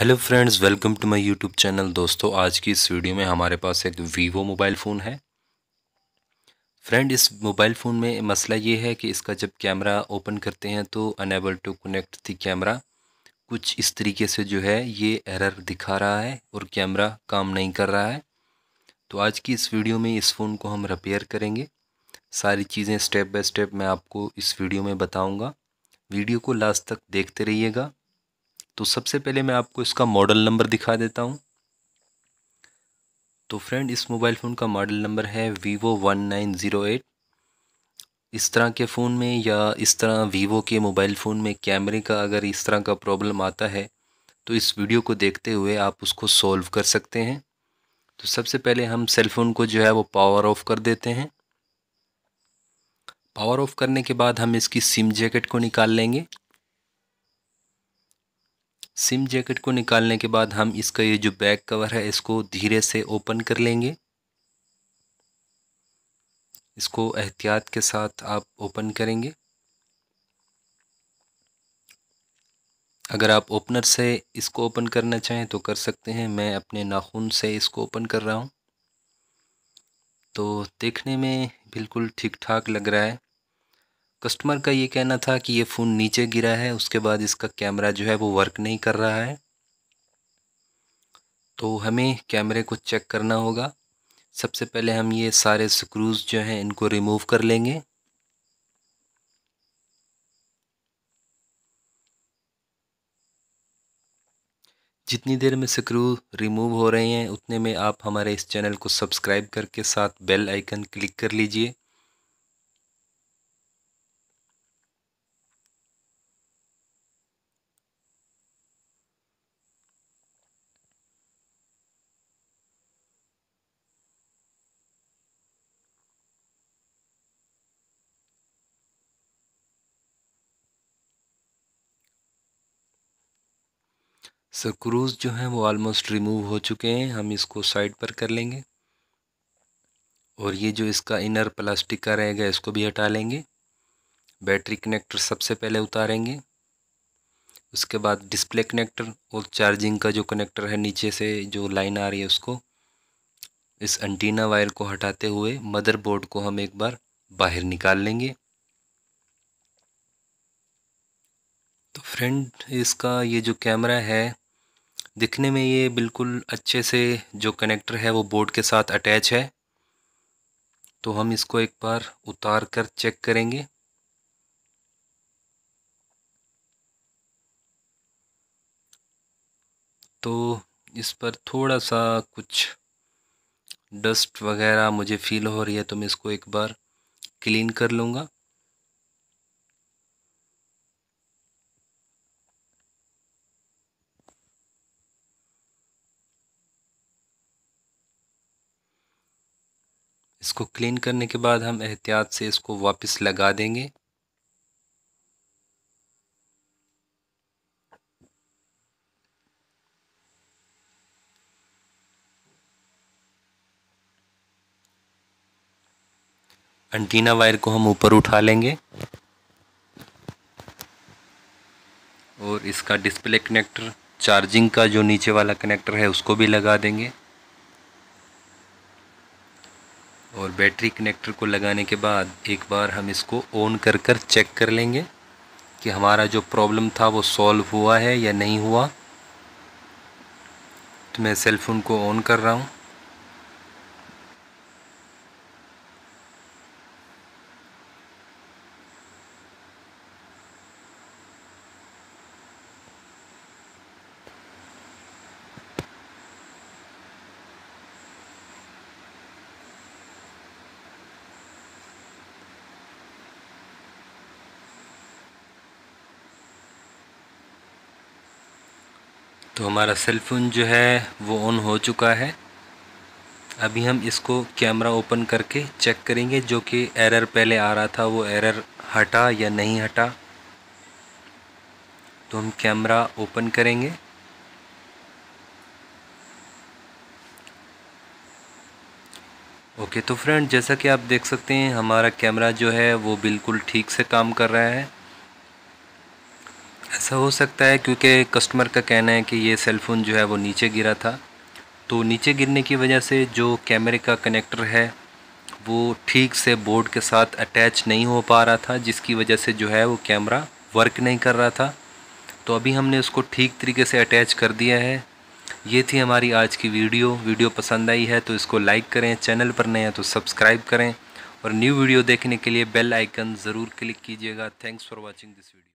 hello friends welcome to my YouTube channel दोस्तों आज की इस वीडियो में हमारे पास एक वीवो मोबाइल फ़ोन है फ्रेंड इस मोबाइल फ़ोन में मसला ये है कि इसका जब कैमरा ओपन करते हैं तो unable to connect the camera कुछ इस तरीके से जो है ये एरर दिखा रहा है और कैमरा काम नहीं कर रहा है तो आज की इस वीडियो में इस फ़ोन को हम रिपेयर करेंगे सारी चीज़ें स्टेप बाय स्टेप मैं आपको इस वीडियो में बताऊँगा वीडियो को लास्ट तक देखते रहिएगा तो सबसे पहले मैं आपको इसका मॉडल नंबर दिखा देता हूँ तो फ्रेंड इस मोबाइल फ़ोन का मॉडल नंबर है Vivo one nine zero eight इस तरह के फ़ोन में या इस तरह वीवो के मोबाइल फ़ोन में कैमरे का अगर इस तरह का प्रॉब्लम आता है तो इस वीडियो को देखते हुए आप उसको सॉल्व कर सकते हैं तो सबसे पहले हम सेलफ़ोन को जो है वो पावर ऑफ़ कर देते हैं पावर ऑफ़ करने के बाद हम इसकी सिम जैकेट को निकाल लेंगे सिम जैकेट को निकालने के बाद हम इसका ये जो बैक कवर है इसको धीरे से ओपन कर लेंगे इसको एहतियात के साथ आप ओपन करेंगे अगर आप ओपनर से इसको ओपन करना चाहें तो कर सकते हैं मैं अपने नाखून से इसको ओपन कर रहा हूँ तो देखने में बिल्कुल ठीक ठाक लग रहा है कस्टमर का ये कहना था कि ये फ़ोन नीचे गिरा है उसके बाद इसका कैमरा जो है वो वर्क नहीं कर रहा है तो हमें कैमरे को चेक करना होगा सबसे पहले हम ये सारे स्क्रूज़ जो हैं इनको रिमूव कर लेंगे जितनी देर में स्क्रू रिमूव हो रहे हैं उतने में आप हमारे इस चैनल को सब्सक्राइब करके साथ बेल आइकन क्लिक कर लीजिए स्क्रूज़ जो हैं वो ऑलमोस्ट रिमूव हो चुके हैं हम इसको साइड पर कर लेंगे और ये जो इसका इनर प्लास्टिक का रहेगा इसको भी हटा लेंगे बैटरी कनेक्टर सबसे पहले उतारेंगे उसके बाद डिस्प्ले कनेक्टर और चार्जिंग का जो कनेक्टर है नीचे से जो लाइन आ रही है उसको इस एंटीना वायर को हटाते हुए मदरबोर्ड को हम एक बार बाहर निकाल लेंगे तो फ्रेंड इसका ये जो कैमरा है दिखने में ये बिल्कुल अच्छे से जो कनेक्टर है वो बोर्ड के साथ अटैच है तो हम इसको एक बार उतार कर चेक करेंगे तो इस पर थोड़ा सा कुछ डस्ट वगैरह मुझे फील हो रही है तो मैं इसको एक बार क्लीन कर लूँगा इसको क्लीन करने के बाद हम एहतियात से इसको वापस लगा देंगे अंटीना वायर को हम ऊपर उठा लेंगे और इसका डिस्प्ले कनेक्टर चार्जिंग का जो नीचे वाला कनेक्टर है उसको भी लगा देंगे और बैटरी कनेक्टर को लगाने के बाद एक बार हम इसको ऑन कर कर चेक कर लेंगे कि हमारा जो प्रॉब्लम था वो सॉल्व हुआ है या नहीं हुआ तो मैं सेल फ़ोन को ऑन कर रहा हूँ तो हमारा फ़ोन जो है वो ऑन हो चुका है अभी हम इसको कैमरा ओपन करके चेक करेंगे जो कि एरर पहले आ रहा था वो एरर हटा या नहीं हटा तो हम कैमरा ओपन करेंगे ओके तो फ्रेंड जैसा कि आप देख सकते हैं हमारा कैमरा जो है वो बिल्कुल ठीक से काम कर रहा है ऐसा हो सकता है क्योंकि कस्टमर का कहना है कि ये सेलफ़ोन जो है वो नीचे गिरा था तो नीचे गिरने की वजह से जो कैमरे का कनेक्टर है वो ठीक से बोर्ड के साथ अटैच नहीं हो पा रहा था जिसकी वजह से जो है वो कैमरा वर्क नहीं कर रहा था तो अभी हमने उसको ठीक तरीके से अटैच कर दिया है ये थी हमारी आज की वीडियो वीडियो पसंद आई है तो इसको लाइक करें चैनल पर नए हैं तो सब्सक्राइब करें और न्यू वीडियो देखने के लिए बेल आइकन ज़रूर क्लिक कीजिएगा thanks for watching this video